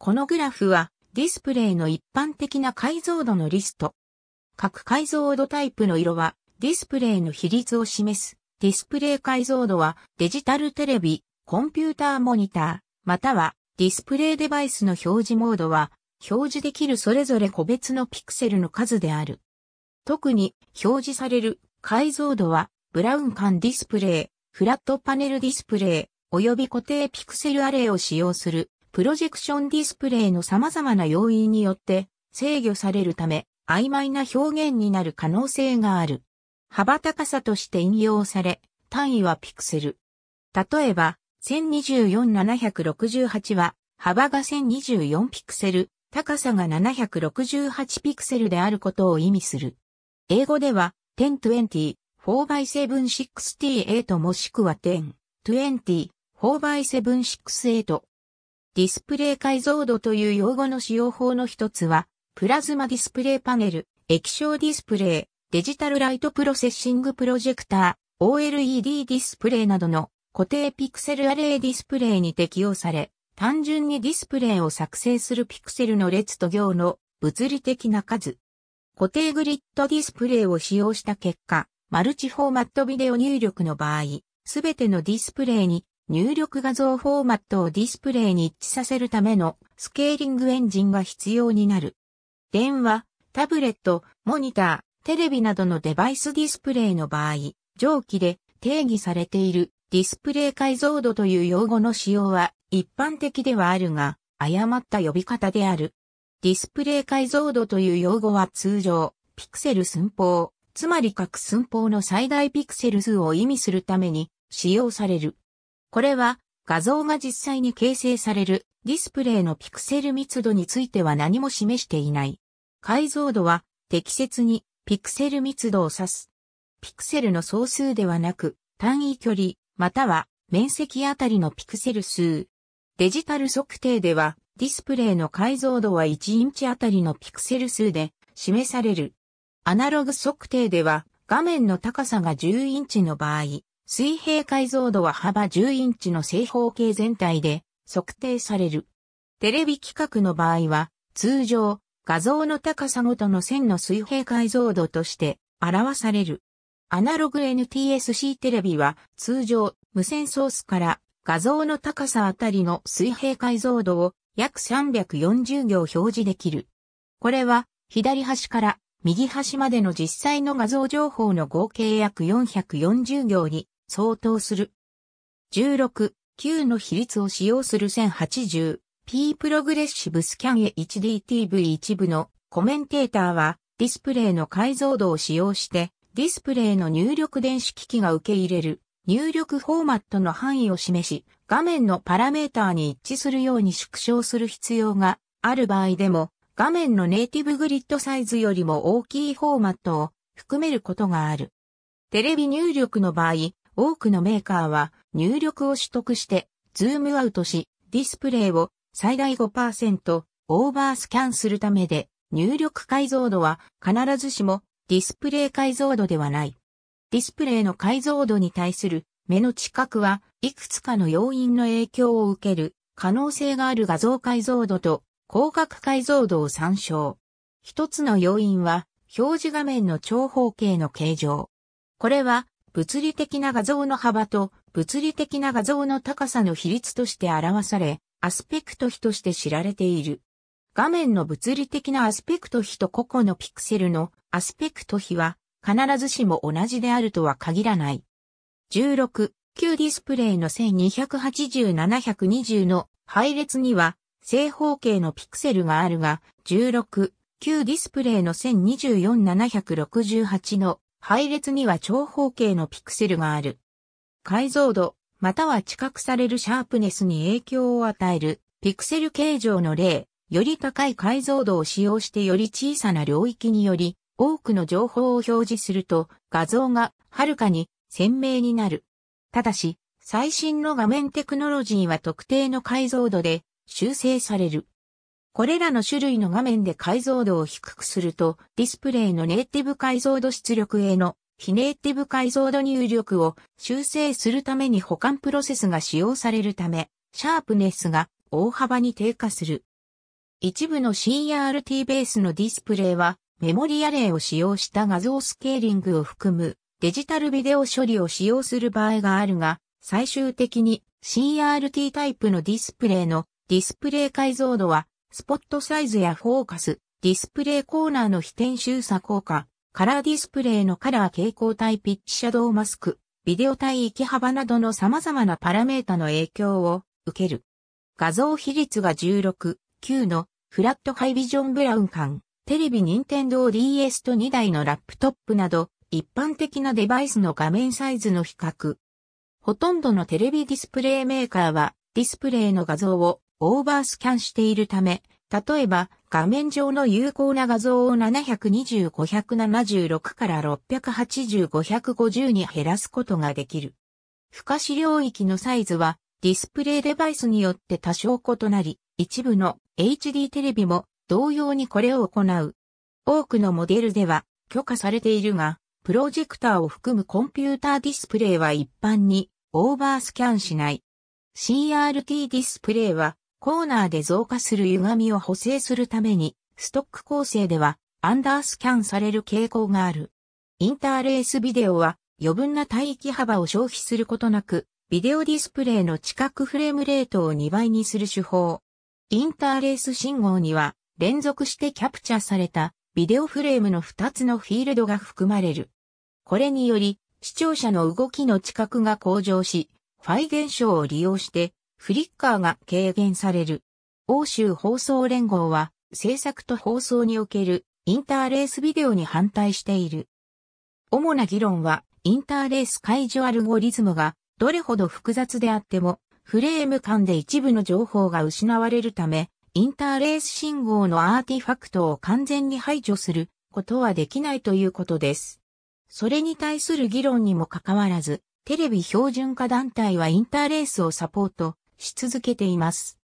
このグラフはディスプレイの一般的な解像度のリスト。各解像度タイプの色はディスプレイの比率を示す。ディスプレイ解像度はデジタルテレビ、コンピューターモニター、またはディスプレイデバイスの表示モードは表示できるそれぞれ個別のピクセルの数である。特に表示される解像度はブラウン管ディスプレイ、フラットパネルディスプレイ、及び固定ピクセルアレイを使用する。プロジェクションディスプレイの様々な要因によって制御されるため、曖昧な表現になる可能性がある。幅高さとして引用され、単位はピクセル。例えば、1024-768は、幅が1024ピクセル、高さが768ピクセルであることを意味する。英語では、1020、4x768 もしくは10、20、4x768 ディスプレイ解像度という用語の使用法の一つは、プラズマディスプレイパネル、液晶ディスプレイ、デジタルライトプロセッシングプロジェクター、OLED ディスプレイなどの固定ピクセルアレイディスプレイに適用され、単純にディスプレイを作成するピクセルの列と行の物理的な数。固定グリッドディスプレイを使用した結果、マルチフォーマットビデオ入力の場合、すべてのディスプレイに入力画像フォーマットをディスプレイに一致させるためのスケーリングエンジンが必要になる。電話、タブレット、モニター、テレビなどのデバイスディスプレイの場合、上記で定義されているディスプレイ解像度という用語の使用は一般的ではあるが、誤った呼び方である。ディスプレイ解像度という用語は通常、ピクセル寸法、つまり各寸法の最大ピクセル数を意味するために使用される。これは画像が実際に形成されるディスプレイのピクセル密度については何も示していない。解像度は適切にピクセル密度を指す。ピクセルの総数ではなく単位距離または面積あたりのピクセル数。デジタル測定ではディスプレイの解像度は1インチあたりのピクセル数で示される。アナログ測定では画面の高さが10インチの場合、水平解像度は幅10インチの正方形全体で測定される。テレビ規格の場合は、通常、画像の高さごとの線の水平解像度として表される。アナログ NTSC テレビは通常無線ソースから画像の高さあたりの水平解像度を約340行表示できる。これは左端から右端までの実際の画像情報の合計約440行に相当する。16、9の比率を使用する 1080p プログレッシブスキャン HDTV 一部のコメンテーターはディスプレイの解像度を使用してディスプレイの入力電子機器が受け入れる入力フォーマットの範囲を示し画面のパラメーターに一致するように縮小する必要がある場合でも画面のネイティブグリッドサイズよりも大きいフォーマットを含めることがある。テレビ入力の場合、多くのメーカーは入力を取得してズームアウトしディスプレイを最大5%オーバースキャンするためで入力解像度は必ずしもディスプレイ解像度ではない。ディスプレイの解像度に対する目の近くはいくつかの要因の影響を受ける可能性がある画像解像度と光学解像度を参照。一つの要因は表示画面の長方形の形状。これは物理的な画像の幅と物理的な画像の高さの比率として表され、アスペクト比として知られている。画面の物理的なアスペクト比と個々のピクセルのアスペクト比は必ずしも同じであるとは限らない。16、旧ディスプレイの1280720の配列には正方形のピクセルがあるが、16、旧ディスプレイの1024768の配列には長方形のピクセルがある。解像度、または知覚されるシャープネスに影響を与えるピクセル形状の例、より高い解像度を使用してより小さな領域により多くの情報を表示すると画像がはるかに鮮明になる。ただし、最新の画面テクノロジーは特定の解像度で修正される。これらの種類の画面で解像度を低くすると、ディスプレイのネイティブ解像度出力への非ネイティブ解像度入力を修正するために保管プロセスが使用されるため、シャープネスが大幅に低下する。一部の CRT ベースのディスプレイはメモリアレイを使用した画像スケーリングを含むデジタルビデオ処理を使用する場合があるが、最終的に CRT タイプのディスプレイのディスプレイ解像度はスポットサイズやフォーカス、ディスプレイコーナーの非転収差効果、カラーディスプレイのカラー蛍光体ピッチシャドウマスク、ビデオ体域幅などの様々なパラメータの影響を受ける。画像比率が16、9のフラットハイビジョンブラウン管、テレビ任天堂 DS と2台のラップトップなど、一般的なデバイスの画面サイズの比較。ほとんどのテレビディスプレイメーカーは、ディスプレイの画像をオーバースキャンしているため、例えば画面上の有効な画像を720-576から680-550に減らすことができる。不可視領域のサイズはディスプレイデバイスによって多少異なり、一部の HD テレビも同様にこれを行う。多くのモデルでは許可されているが、プロジェクターを含むコンピューターディスプレイは一般にオーバースキャンしない。CRT ディスプレイはコーナーで増加する歪みを補正するために、ストック構成ではアンダースキャンされる傾向がある。インターレースビデオは余分な帯域幅を消費することなく、ビデオディスプレイの近くフレームレートを2倍にする手法。インターレース信号には連続してキャプチャされたビデオフレームの2つのフィールドが含まれる。これにより視聴者の動きの知覚が向上し、ファイ現象を利用してフリッカーが軽減される。欧州放送連合は、制作と放送におけるインターレースビデオに反対している。主な議論は、インターレース解除アルゴリズムがどれほど複雑であっても、フレーム間で一部の情報が失われるため、インターレース信号のアーティファクトを完全に排除することはできないということです。それに対する議論にもかかわらず、テレビ標準化団体はインターレースをサポートし続けています。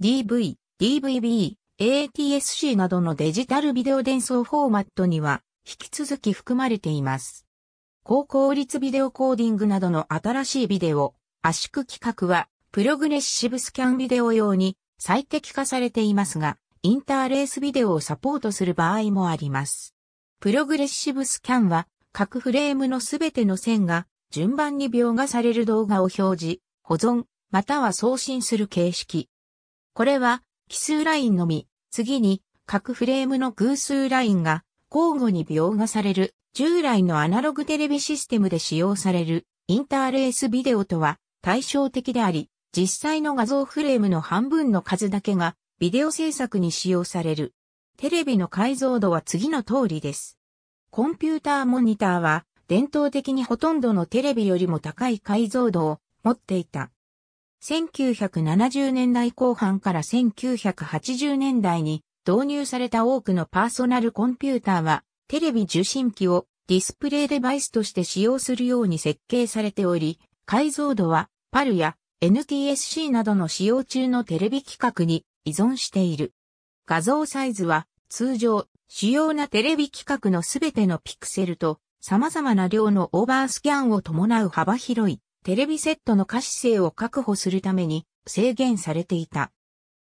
DV、DVB、ATSC などのデジタルビデオ伝送フォーマットには引き続き含まれています。高効率ビデオコーディングなどの新しいビデオ、圧縮規格はプログレッシブスキャンビデオ用に最適化されていますが、インターレースビデオをサポートする場合もあります。プログレッシブスキャンは各フレームのすべての線が順番に描画される動画を表示、保存、または送信する形式。これは、奇数ラインのみ、次に、各フレームの偶数ラインが交互に描画される、従来のアナログテレビシステムで使用される、インターレースビデオとは対照的であり、実際の画像フレームの半分の数だけが、ビデオ制作に使用される。テレビの解像度は次の通りです。コンピューターモニターは、伝統的にほとんどのテレビよりも高い解像度を持っていた。1970年代後半から1980年代に導入された多くのパーソナルコンピューターはテレビ受信機をディスプレイデバイスとして使用するように設計されており、解像度はパルや NTSC などの使用中のテレビ規格に依存している。画像サイズは通常主要なテレビ規格のすべてのピクセルと様々な量のオーバースキャンを伴う幅広いテレビセットの可視性を確保するために制限されていた。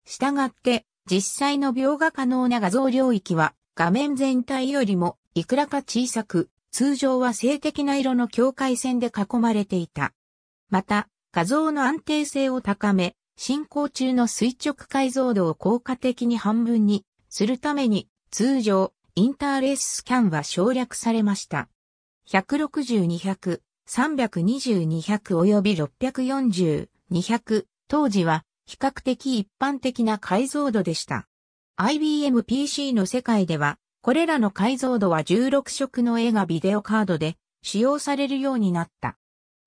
したがって、実際の描画可能な画像領域は画面全体よりもいくらか小さく、通常は性的な色の境界線で囲まれていた。また、画像の安定性を高め、進行中の垂直解像度を効果的に半分にするために、通常、インターレーススキャンは省略されました。160-200 3 2 2 0 0及び640-200当時は比較的一般的な解像度でした。IBM PC の世界では、これらの解像度は16色の絵がビデオカードで使用されるようになった。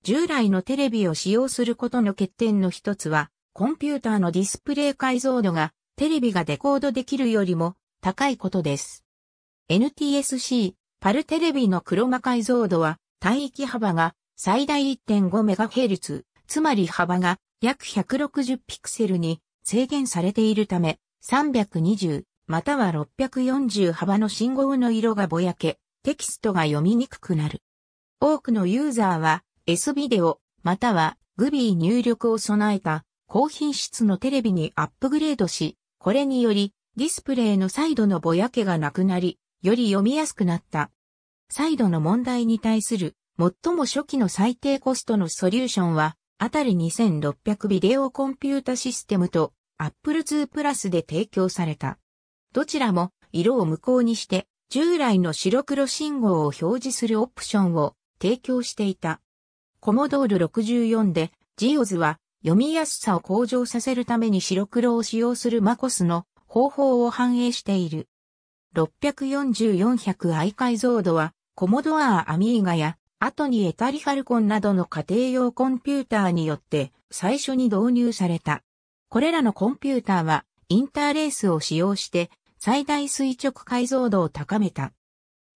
従来のテレビを使用することの欠点の一つは、コンピューターのディスプレイ解像度がテレビがデコードできるよりも高いことです。NTSC、パルテレビのクロマ解像度は帯域幅が最大 1.5MHz、つまり幅が約160ピクセルに制限されているため、320または640幅の信号の色がぼやけ、テキストが読みにくくなる。多くのユーザーは S ビデオまたは g ビー入力を備えた高品質のテレビにアップグレードし、これによりディスプレイのサイドのぼやけがなくなり、より読みやすくなった再度の問題に対する最も初期の最低コストのソリューションは、あたり2600ビデオコンピュータシステムと Apple II プラスで提供された。どちらも色を無効にして従来の白黒信号を表示するオプションを提供していた。コモドール64でジオズは読みやすさを向上させるために白黒を使用するマコスの方法を反映している。6 4 4 0 0 i 解像度はコモドアーアミーガや、後にエタリファルコンなどの家庭用コンピューターによって最初に導入された。これらのコンピューターはインターレースを使用して最大垂直解像度を高めた。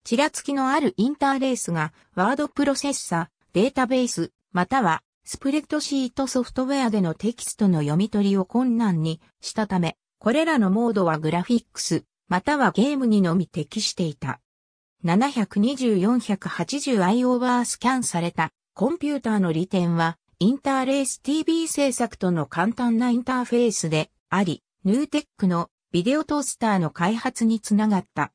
ちらつきのあるインターレースがワードプロセッサー、データベース、またはスプレッドシートソフトウェアでのテキストの読み取りを困難にしたため、これらのモードはグラフィックス、またはゲームにのみ適していた。720-480i オーバースキャンされたコンピューターの利点は、インターレース TV 制作との簡単なインターフェースであり、ヌーテックのビデオトースターの開発につながった。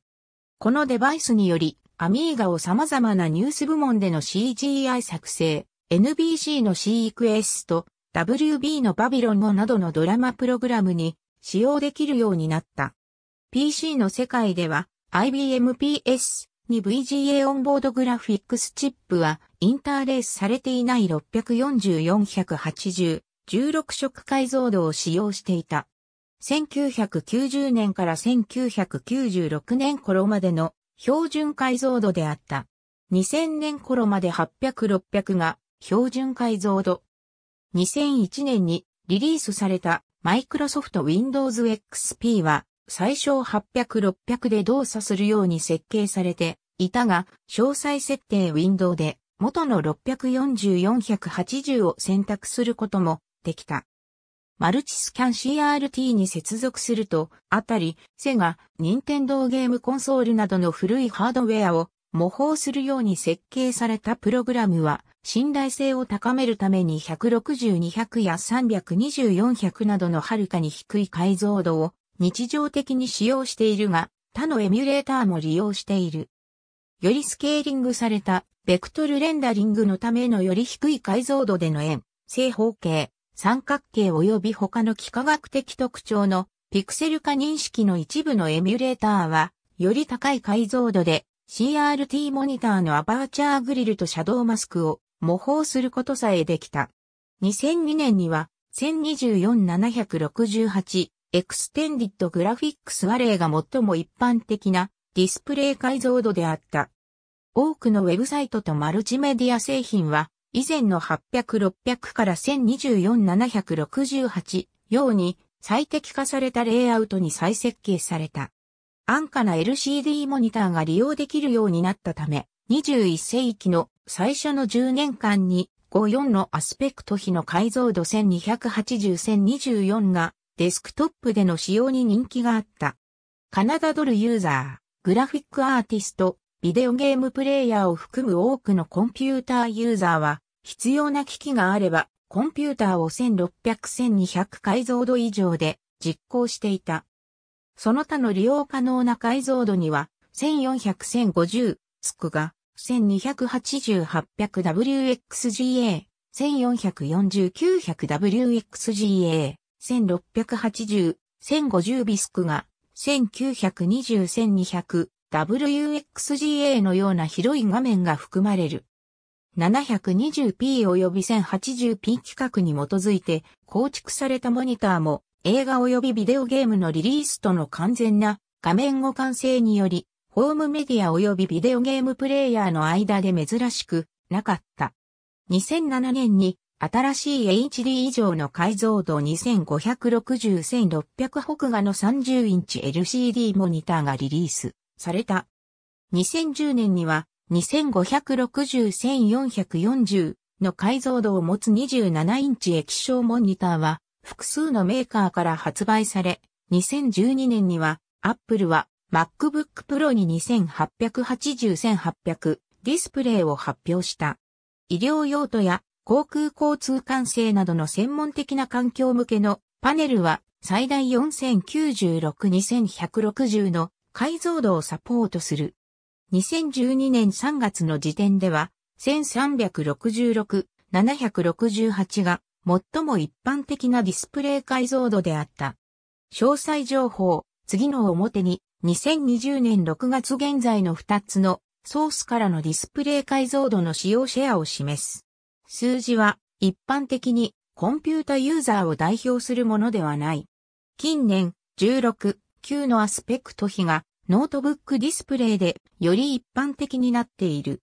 このデバイスにより、アミーガを様々なニュース部門での CGI 作成、NBC の C クエスト、WB のバビロンなどのドラマプログラムに使用できるようになった。PC の世界では IBM PS に VGA オンボードグラフィックスチップはインターレースされていない640-480、16色解像度を使用していた。1990年から1996年頃までの標準解像度であった。2000年頃まで800、600が標準解像度。2001年にリリースされたマイクロソフト Windows XP は最小800-600で動作するように設計されていたが、詳細設定ウィンドウで元の640-480を選択することもできた。マルチスキャン CRT に接続すると、あたり、セガ、任天堂ゲームコンソールなどの古いハードウェアを模倣するように設計されたプログラムは、信頼性を高めるために160、200や320、400などのはるかに低い解像度を日常的に使用しているが、他のエミュレーターも利用している。よりスケーリングされたベクトルレンダリングのためのより低い解像度での円、正方形、三角形及び他の幾何学的特徴のピクセル化認識の一部のエミュレーターは、より高い解像度で CRT モニターのアバーチャーグリルとシャドウマスクを模倣することさえできた。2002年には1024-768エクステンディッドグラフィックスレイが最も一般的なディスプレイ解像度であった。多くのウェブサイトとマルチメディア製品は、以前の800、600から1024、768ように最適化されたレイアウトに再設計された。安価な LCD モニターが利用できるようになったため、21世紀の最初の10年間に54のアスペクト比の解像度1280-1024がデスクトップでの使用に人気があった。カナダドルユーザー、グラフィックアーティスト、ビデオゲームプレイヤーを含む多くのコンピューターユーザーは、必要な機器があれば、コンピューターを1600-1200解像度以上で実行していた。その他の利用可能な解像度には、1400-1050スクが、1280-800WXGA、1440-900WXGA、1680、1050ビスクが、1920-1200、WXGA のような広い画面が含まれる。720p 及び 1080p 規格に基づいて構築されたモニターも映画及びビデオゲームのリリースとの完全な画面互換性によりホームメディア及びビデオゲームプレイヤーの間で珍しくなかった。2007年に新しい HD 以上の解像度2560-1600北画の30インチ LCD モニターがリリースされた。2010年には2560-1440の解像度を持つ27インチ液晶モニターは複数のメーカーから発売され、2012年には Apple は MacBook Pro に2880-1800ディスプレイを発表した。医療用途や航空交通管制などの専門的な環境向けのパネルは最大4096-2160の解像度をサポートする。2012年3月の時点では1366-768が最も一般的なディスプレイ解像度であった。詳細情報、次の表に2020年6月現在の2つのソースからのディスプレイ解像度の使用シェアを示す。数字は一般的にコンピュータユーザーを代表するものではない。近年、16、9のアスペクト比がノートブックディスプレイでより一般的になっている。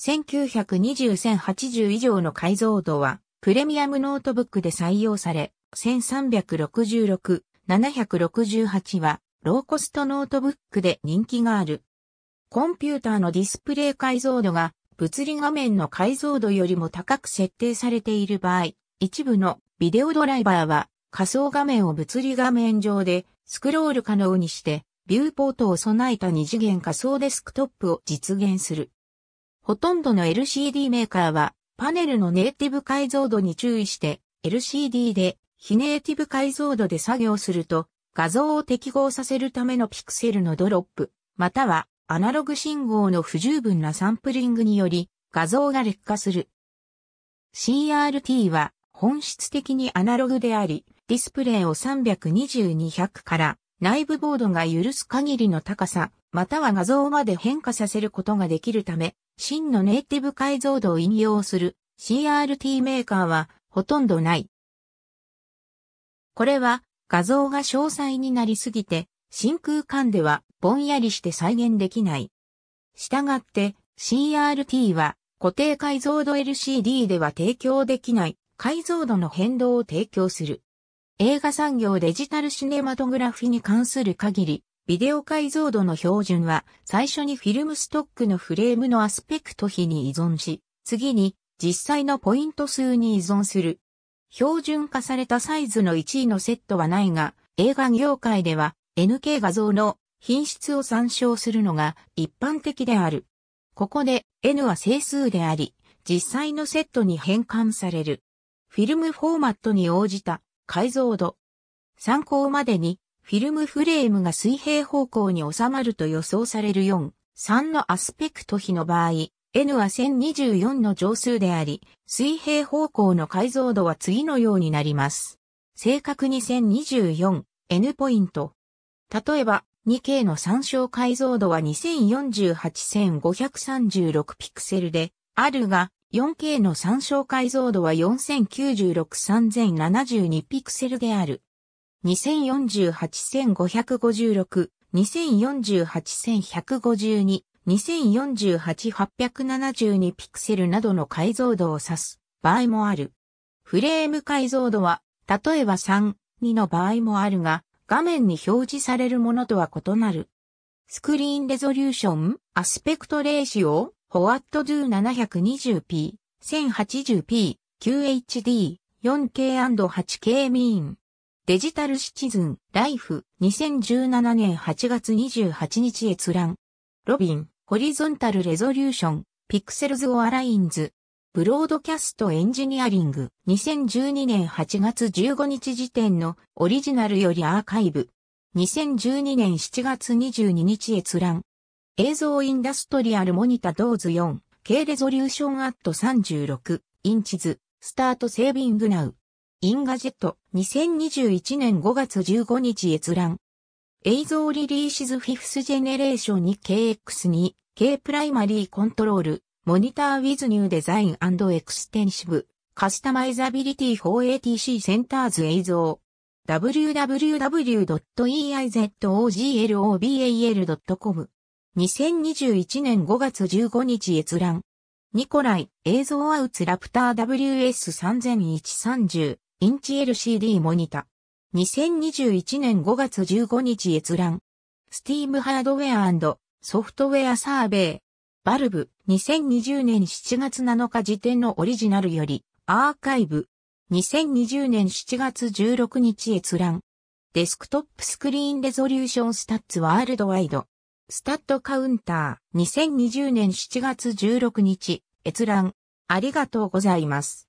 1920-1080以上の解像度はプレミアムノートブックで採用され、1366、768はローコストノートブックで人気がある。コンピューターのディスプレイ解像度が物理画面の解像度よりも高く設定されている場合、一部のビデオドライバーは仮想画面を物理画面上でスクロール可能にしてビューポートを備えた二次元仮想デスクトップを実現する。ほとんどの LCD メーカーはパネルのネイティブ解像度に注意して LCD で非ネイティブ解像度で作業すると画像を適合させるためのピクセルのドロップ、またはアナログ信号の不十分なサンプリングにより画像が劣化する。CRT は本質的にアナログであり、ディスプレイを3 2 2 0 0から内部ボードが許す限りの高さ、または画像まで変化させることができるため、真のネイティブ解像度を引用する CRT メーカーはほとんどない。これは画像が詳細になりすぎて、真空管ではぼんやりして再現できない。したがって、CRT は固定解像度 LCD では提供できない解像度の変動を提供する。映画産業デジタルシネマトグラフィに関する限り、ビデオ解像度の標準は最初にフィルムストックのフレームのアスペクト比に依存し、次に実際のポイント数に依存する。標準化されたサイズの1位のセットはないが、映画業界では NK 画像の品質を参照するのが一般的である。ここで N は整数であり、実際のセットに変換される。フィルムフォーマットに応じた解像度。参考までにフィルムフレームが水平方向に収まると予想される4、3のアスペクト比の場合、N は1024の乗数であり、水平方向の解像度は次のようになります。正確に1024、N ポイント。例えば、2K の参照解像度は2 0 4 8 5 3 6ピクセルであるが、4K の参照解像度は4096-3072ピクセルである。2048-1556、2048-152、2048-872ピクセルなどの解像度を指す場合もある。フレーム解像度は、例えば3、2の場合もあるが、画面に表示されるものとは異なる。スクリーンレゾリューション、アスペクトレーシオ、フォワットドゥ 720p、1080p、QHD、4K&8K ミーン。デジタルシチズン、ライフ、2017年8月28日閲覧。ロビン、ホリゾンタルレゾリューション、ピクセルズオアラインズ、ブロードキャストエンジニアリング2012年8月15日時点のオリジナルよりアーカイブ2012年7月22日閲覧映像インダストリアルモニタドーズ 4K レゾリューションアット36インチズスタートセービングナウインガジェット2021年5月15日閲覧映像リリーシズフィフスジェネレーション 2KX2K プライマリーコントロールモニターウィズニューデザインエクステンシブ、カスタマイザビリティ 4ATC センターズ映像。w w w e i z o g l o b a l c o m 2021年5月15日閲覧。ニコライ、映像アウツラプター WS3130、インチ LCD モニタ。2021年5月15日閲覧。Steam ハードウェアソフトウェアサーベイ、バルブ、2020年7月7日時点のオリジナルより、アーカイブ、2020年7月16日閲覧。デスクトップスクリーンレゾリューションスタッツワールドワイド。スタッドカウンター、2020年7月16日、閲覧。ありがとうございます。